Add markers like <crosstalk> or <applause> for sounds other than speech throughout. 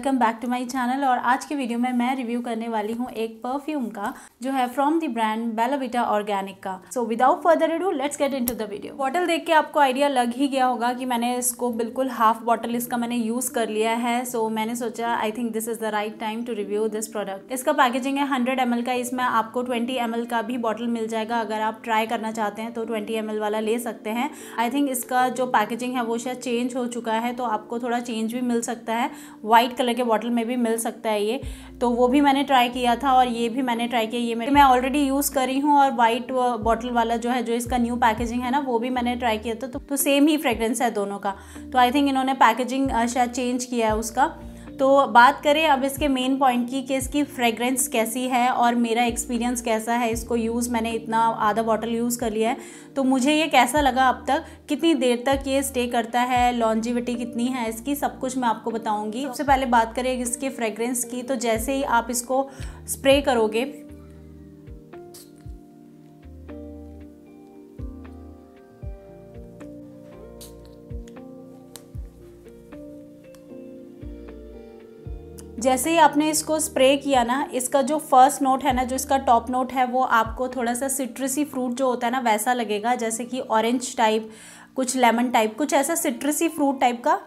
welcome back to my channel और आज के वीडियो में मैं रिव्यू करने वाली हूँ एक परफ्यूम का जो है from the brand Bellavita organic का so without further do let's get into the video bottle देख के आपको आइडिया लग ही गया होगा कि मैंने इसको बिल्कुल हाफ बॉटल इसका मैंने यूज़ कर लिया है सो so, मैंने सोचा I think this is the right time to review this product इसका पैकेजिंग है हंड्रेड एम का इसमें आपको ट्वेंटी एम का भी बॉटल मिल जाएगा अगर आप ट्राई करना चाहते हैं तो ट्वेंटी एम वाला ले सकते हैं आई थिंक इसका जो पैकेजिंग है वो शायद चेंज हो चुका है तो आपको थोड़ा चेंज भी मिल सकता है वाइट कलर कलर के बॉटल में भी मिल सकता है ये तो वो भी मैंने ट्राई किया था और ये भी मैंने ट्राई किया ये मेरे मैं ऑलरेडी यूज़ करी हूँ और वाइट बॉटल uh, वाला जो है जो इसका न्यू पैकेजिंग है ना वो भी मैंने ट्राई किया था तो, तो सेम ही फ्रेग्रेंस है दोनों का तो आई थिंक इन्होंने पैकेजिंग uh, शायद चेंज किया है उसका तो बात करें अब इसके मेन पॉइंट की कि इसकी फ्रेगरेंस कैसी है और मेरा एक्सपीरियंस कैसा है इसको यूज़ मैंने इतना आधा बॉटल यूज़ कर लिया है तो मुझे ये कैसा लगा अब तक कितनी देर तक ये स्टे करता है लॉन्जिविटी कितनी है इसकी सब कुछ मैं आपको बताऊँगी सबसे पहले बात करें इसके फ्रेगरेंस की तो जैसे ही आप इसको स्प्रे करोगे जैसे ही आपने इसको स्प्रे किया ना इसका जो फर्स्ट नोट है ना जो इसका टॉप नोट है वो आपको थोड़ा सा सिट्रसी फ्रूट जो होता है ना वैसा लगेगा जैसे कि ऑरेंज टाइप कुछ लेमन टाइप कुछ ऐसा सिट्रसी फ्रूट टाइप का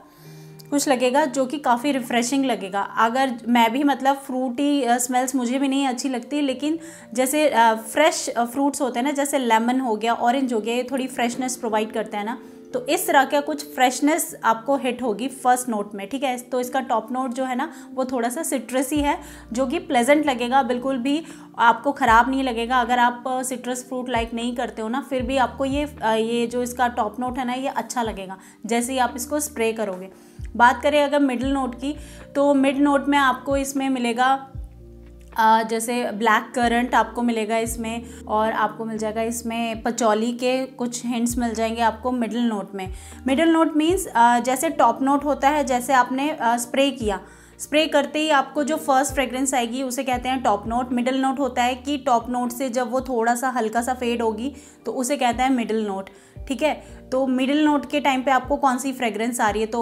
कुछ लगेगा जो कि काफ़ी रिफ़्रेशिंग लगेगा अगर मैं भी मतलब फ्रूटी स्मेल्स मुझे भी नहीं अच्छी लगती लेकिन जैसे फ्रेश फ्रूट्स होते हैं ना जैसे लेमन हो गया ऑरेंज हो गया ये थोड़ी फ्रेशनेस प्रोवाइड करते हैं ना तो इस तरह का कुछ फ्रेशनेस आपको हिट होगी फर्स्ट नोट में ठीक है तो इसका टॉप नोट जो है ना वो थोड़ा सा सिट्रस ही है जो कि प्लेजेंट लगेगा बिल्कुल भी आपको ख़राब नहीं लगेगा अगर आप सिट्रस फ्रूट लाइक नहीं करते हो ना फिर भी आपको ये ये जो इसका टॉप नोट है ना ये अच्छा लगेगा जैसे ही आप इसको स्प्रे करोगे बात करें अगर मिडिल नोट की तो मिड नोट में आपको इसमें मिलेगा जैसे ब्लैक करंट आपको मिलेगा इसमें और आपको मिल जाएगा इसमें पचौली के कुछ हिंट्स मिल जाएंगे आपको मिडिल नोट में मिडिल नोट मीन्स जैसे टॉप नोट होता है जैसे आपने स्प्रे uh, किया स्प्रे करते ही आपको जो फर्स्ट फ्रेग्रेंस आएगी उसे कहते हैं टॉप नोट मिडिल नोट होता है कि टॉप नोट से जब वो थोड़ा सा हल्का सा फेड होगी तो उसे कहते हैं मिडिल नोट ठीक है तो मिडिल नोट के टाइम पे आपको कौन सी फ्रेगरेंस आ रही है तो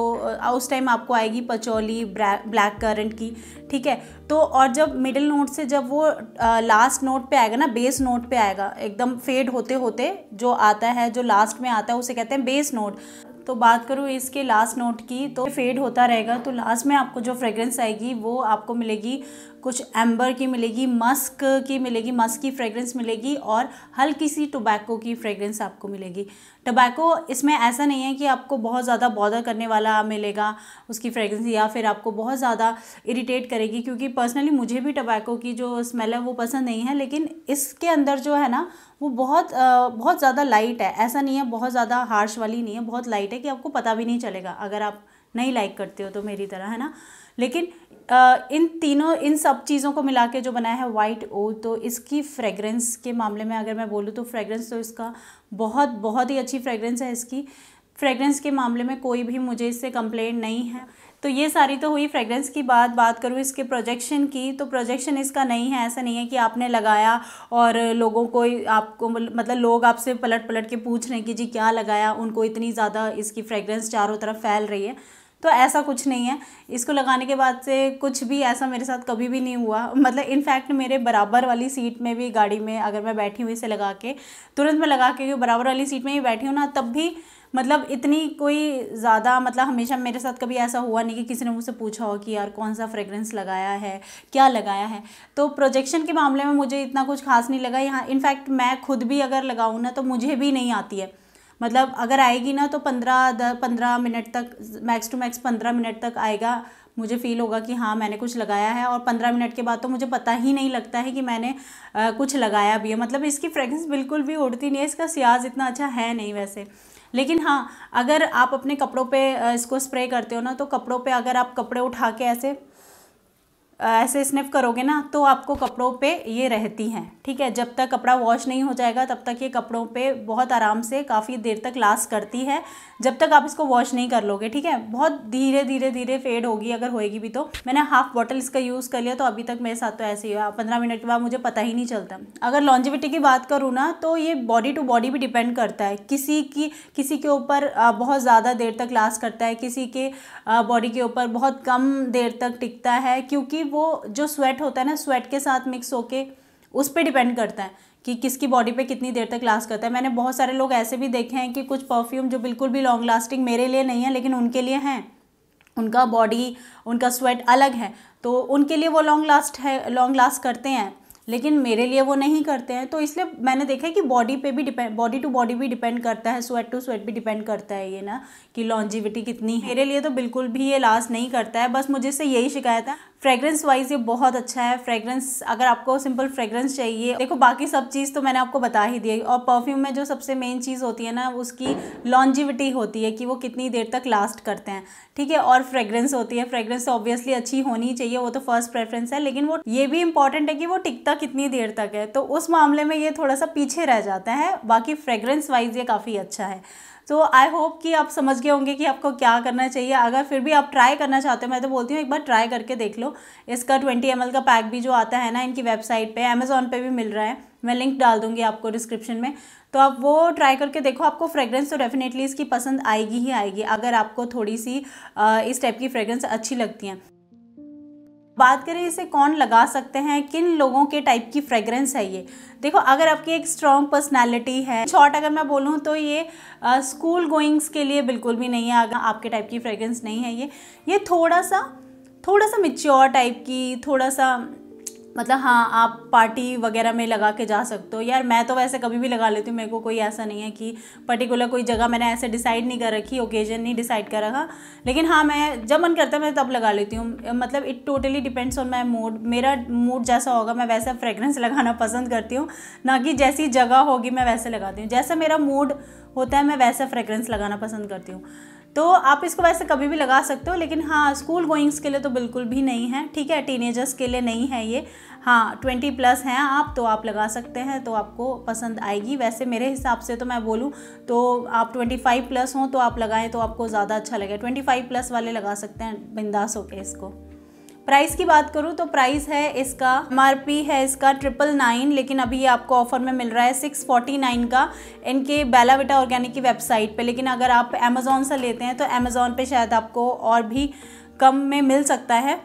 उस टाइम आपको आएगी पचौली ब्लैक करंट की ठीक है तो और जब मिडिल नोट से जब वो लास्ट नोट पे आएगा ना बेस नोट पे आएगा एकदम फेड होते होते जो आता है जो लास्ट में आता है उसे कहते हैं बेस नोट तो बात करूँ इसके लास्ट नोट की तो फेड होता रहेगा तो लास्ट में आपको जो फ्रेग्रेंस आएगी वो आपको मिलेगी कुछ एम्बर की मिलेगी मस्क की मिलेगी मस्क की फ्रेगरेंस मिलेगी और हल्की सी टोबैको की फ्रेगरेंस आपको मिलेगी टोबैको इसमें ऐसा नहीं है कि आपको बहुत ज़्यादा बॉदर करने वाला मिलेगा उसकी फ्रेगरेंस या फिर आपको बहुत ज़्यादा इरीटेट करेगी क्योंकि पर्सनली मुझे भी टोबैको की जो स्मेल है वो पसंद नहीं है लेकिन इसके अंदर जो है ना वो बहुत बहुत ज़्यादा लाइट है ऐसा नहीं है बहुत ज़्यादा हार्श वाली नहीं है बहुत लाइट है कि आपको पता भी नहीं चलेगा अगर आप नहीं लाइक करते हो तो मेरी तरह है ना लेकिन आ, इन तीनों इन सब चीज़ों को मिला के जो बनाया है वाइट ओ तो इसकी फ्रेगरेंस के मामले में अगर मैं बोलूँ तो फ्रेगरेंस तो इसका बहुत बहुत ही अच्छी फ्रेगरेंस है इसकी फ्रेगरेंस के मामले में कोई भी मुझे इससे कंप्लेंट नहीं है तो ये सारी तो हुई फ्रेगरेंस की बात बात करूँ इसके प्रोजेक्शन की तो प्रोजेक्शन इसका नहीं है ऐसा नहीं है कि आपने लगाया और लोगों को आपको मतलब लोग आपसे पलट पलट के पूछ रहे हैं कि जी क्या लगाया उनको इतनी ज़्यादा इसकी फ्रेगरेंस चारों तरफ फैल रही है तो ऐसा कुछ नहीं है इसको लगाने के बाद से कुछ भी ऐसा मेरे साथ कभी भी नहीं हुआ मतलब इनफैक्ट मेरे बराबर वाली सीट में भी गाड़ी में अगर मैं बैठी हुई इसे लगा के तुरंत मैं लगा के बराबर वाली सीट में ही बैठी हूँ ना तब भी मतलब इतनी कोई ज़्यादा मतलब हमेशा मेरे साथ कभी ऐसा हुआ नहीं कि किसी ने मुझसे पूछा हो कि यार कौन सा फ्रेगरेंस लगाया है क्या लगाया है तो प्रोजेक्शन के मामले में मुझे इतना कुछ खास नहीं लगा यहाँ इनफैक्ट मैं खुद भी अगर लगाऊँ ना तो मुझे भी नहीं आती है मतलब अगर आएगी ना तो पंद्रह दस पंद्रह मिनट तक मैक्स टू मैक्स पंद्रह मिनट तक आएगा मुझे फ़ील होगा कि हाँ मैंने कुछ लगाया है और पंद्रह मिनट के बाद तो मुझे पता ही नहीं लगता है कि मैंने आ, कुछ लगाया भी है मतलब इसकी फ्रेग्रेंस बिल्कुल भी उड़ती नहीं है इसका सियाज इतना अच्छा है नहीं वैसे लेकिन हाँ अगर आप अपने कपड़ों पे इसको स्प्रे करते हो ना तो कपड़ों पे अगर आप कपड़े उठा के ऐसे ऐसे स्निफ करोगे ना तो आपको कपड़ों पे ये रहती हैं ठीक है जब तक कपड़ा वॉश नहीं हो जाएगा तब तक ये कपड़ों पे बहुत आराम से काफ़ी देर तक लास्ट करती है जब तक आप इसको वॉश नहीं कर लोगे ठीक है बहुत धीरे धीरे धीरे फेड होगी अगर होएगी भी तो मैंने हाफ बॉटल इसका यूज़ कर लिया तो अभी तक मेरे साथ तो ऐसे ही हुआ पंद्रह मिनट के बाद मुझे पता ही नहीं चलता अगर लॉन्जिविटी की बात करूँ ना तो ये बॉडी टू बॉडी भी डिपेंड करता है किसी की किसी के ऊपर बहुत ज़्यादा देर तक लास्ट करता है किसी के बॉडी के ऊपर बहुत कम देर तक टिकता है क्योंकि वो जो स्वेट होता है ना स्वेट के साथ मिक्स होके उस पर डिपेंड करता है कि किसकी बॉडी पे कितनी देर तक लास्ट करता है मैंने बहुत सारे लोग ऐसे भी देखे हैं कि कुछ परफ्यूम जो बिल्कुल भी लॉन्ग लास्टिंग मेरे लिए नहीं है लेकिन उनके लिए हैं उनका बॉडी उनका स्वेट अलग है तो उनके लिए वो लॉन्ग लास्ट है लॉन्ग लास्ट करते हैं लेकिन मेरे लिए वो नहीं करते हैं तो इसलिए मैंने देखा है कि बॉडी पे भी डिपेंड बॉडी टू बॉडी भी डिपेंड करता है स्वेट टू स्वेट भी डिपेंड करता है ये ना कि लॉन्जिविटी कितनी है मेरे लिए तो बिल्कुल भी ये लास्ट नहीं करता है बस मुझे इससे यही शिकायत है फ्रेगरेंस वाइज ये बहुत अच्छा है फ्रेगरेंस अगर आपको सिंपल फ्रेगरेंस चाहिए देखो बाकी सब चीज़ तो मैंने आपको बता ही दी और परफ्यूम में जो सबसे मेन चीज़ होती है ना उसकी लॉन्जिविटी होती है कि वो कितनी देर तक लास्ट करते हैं ठीक है और फ्रेगरेंस होती है फ्रेगरेंस तो ऑब्वियसली अच्छी होनी चाहिए वो तो फर्स्ट प्रेफरेंस है लेकिन वो ये भी इंपॉर्टेंट है कि वो टिकता कितनी देर तक है तो उस मामले में ये थोड़ा सा पीछे रह जाता है बाकी फ्रेगरेंस वाइज ये काफ़ी अच्छा है तो आई होप कि आप समझ गए होंगे कि आपको क्या करना चाहिए अगर फिर भी आप ट्राई करना चाहते हो मैं तो बोलती हूँ एक बार ट्राई करके देख लो इसका ट्वेंटी एम का पैक भी जो आता है ना इनकी वेबसाइट पर अमेज़ोन पर भी मिल रहा है मैं लिंक डाल दूँगी आपको डिस्क्रिप्शन में तो आप वो ट्राई करके देखो आपको फ्रेगरेंस तो डेफिनेटली इसकी पसंद आएगी ही आएगी अगर आपको थोड़ी सी इस टाइप की फ्रेगरेंस अच्छी लगती हैं बात करें इसे कौन लगा सकते हैं किन लोगों के टाइप की फ्रेगरेंस है ये देखो अगर आपकी एक स्ट्रॉन्ग पर्सनैलिटी है शॉर्ट अगर मैं बोलूँ तो ये स्कूल गोइंग्स के लिए बिल्कुल भी नहीं है अगर आपके टाइप की फ्रेगरेंस नहीं है ये ये थोड़ा सा थोड़ा सा मिच्योर टाइप की थोड़ा सा मतलब हाँ आप पार्टी वगैरह में लगा के जा सकते हो यार मैं तो वैसे कभी भी लगा लेती हूँ मेरे को कोई ऐसा नहीं है कि पर्टिकुलर कोई जगह मैंने ऐसे डिसाइड नहीं कर रखी ओकेजन नहीं डिसाइड कर रखा लेकिन हाँ मैं जब मन करता है मैं तब लगा लेती हूँ मतलब it totally depends on my mood मेरा मूड जैसा होगा मैं वैसा फ्रेगरेंस <laughs> लगाना पसंद करती हूँ ना कि जैसी जगह होगी मैं वैसे लगाती हूँ जैसा मेरा मूड होता है मैं वैसा फ्रेगरेंस लगाना पसंद करती हूँ तो आप इसको वैसे कभी भी लगा सकते हो लेकिन हाँ स्कूल गोइंग्स के लिए तो बिल्कुल भी नहीं है ठीक है टीनेजर्स के लिए नहीं है ये हाँ ट्वेंटी प्लस हैं आप तो आप लगा सकते हैं तो आपको पसंद आएगी वैसे मेरे हिसाब से तो मैं बोलूँ तो आप ट्वेंटी फाइव प्लस हों तो आप लगाएं तो आपको ज़्यादा अच्छा लगे ट्वेंटी फाइव प्लस वाले लगा सकते हैं बिंदास होके इसको प्राइस की बात करूँ तो प्राइस है इसका एम है इसका ट्रिपल नाइन लेकिन अभी ये आपको ऑफर में मिल रहा है सिक्स फोर्टी नाइन का इनके बेलाविटा ऑर्गेनिक की वेबसाइट पे लेकिन अगर आप अमेज़ोन से लेते हैं तो अमेज़ोन पे शायद आपको और भी कम में मिल सकता है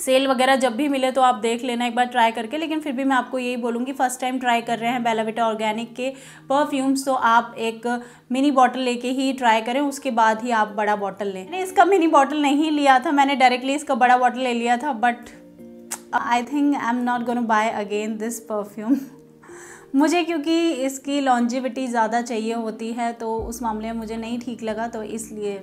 सेल वगैरह जब भी मिले तो आप देख लेना एक बार ट्राई करके लेकिन फिर भी मैं आपको यही बोलूँगी फर्स्ट टाइम ट्राई कर रहे हैं बेलाविटा ऑर्गेनिक के परफ्यूम्स तो आप एक मिनी बॉटल लेके ही ट्राई करें उसके बाद ही आप बड़ा बॉटल लें मैंने इसका मिनी बॉटल नहीं लिया था मैंने डायरेक्टली इसका बड़ा बॉटल ले लिया था but I think I am not gonna buy again this perfume मुझे क्योंकि इसकी लॉन्जिविटी ज़्यादा चाहिए होती है तो उस मामले में मुझे नहीं ठीक लगा तो इसलिए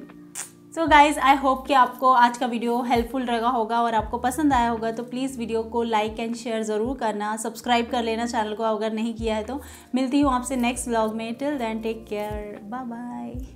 सो गाइज़ आई होप कि आपको आज का वीडियो हेल्पफुल रहा होगा और आपको पसंद आया होगा तो प्लीज़ वीडियो को लाइक एंड शेयर ज़रूर करना सब्सक्राइब कर लेना चैनल को अगर नहीं किया है तो मिलती हूँ आपसे नेक्स्ट ब्लॉग में till then take care bye bye